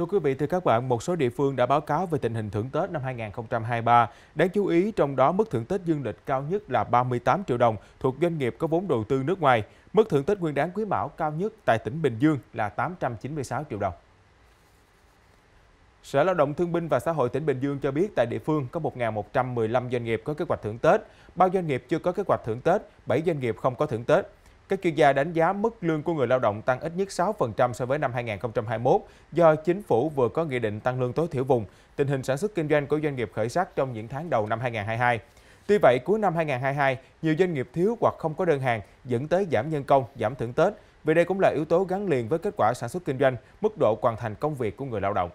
Thưa quý vị, thưa các bạn, một số địa phương đã báo cáo về tình hình thưởng Tết năm 2023. Đáng chú ý, trong đó mức thưởng Tết dương lịch cao nhất là 38 triệu đồng thuộc doanh nghiệp có vốn đầu tư nước ngoài. Mức thưởng Tết nguyên đáng quý mão cao nhất tại tỉnh Bình Dương là 896 triệu đồng. Sở Lao động Thương binh và Xã hội tỉnh Bình Dương cho biết tại địa phương có 1.115 doanh nghiệp có kế hoạch thưởng Tết, bao doanh nghiệp chưa có kế hoạch thưởng Tết, 7 doanh nghiệp không có thưởng Tết. Các chuyên gia đánh giá mức lương của người lao động tăng ít nhất 6% so với năm 2021 do chính phủ vừa có nghị định tăng lương tối thiểu vùng, tình hình sản xuất kinh doanh của doanh nghiệp khởi sắc trong những tháng đầu năm 2022. Tuy vậy, cuối năm 2022, nhiều doanh nghiệp thiếu hoặc không có đơn hàng dẫn tới giảm nhân công, giảm thưởng Tết, vì đây cũng là yếu tố gắn liền với kết quả sản xuất kinh doanh, mức độ hoàn thành công việc của người lao động.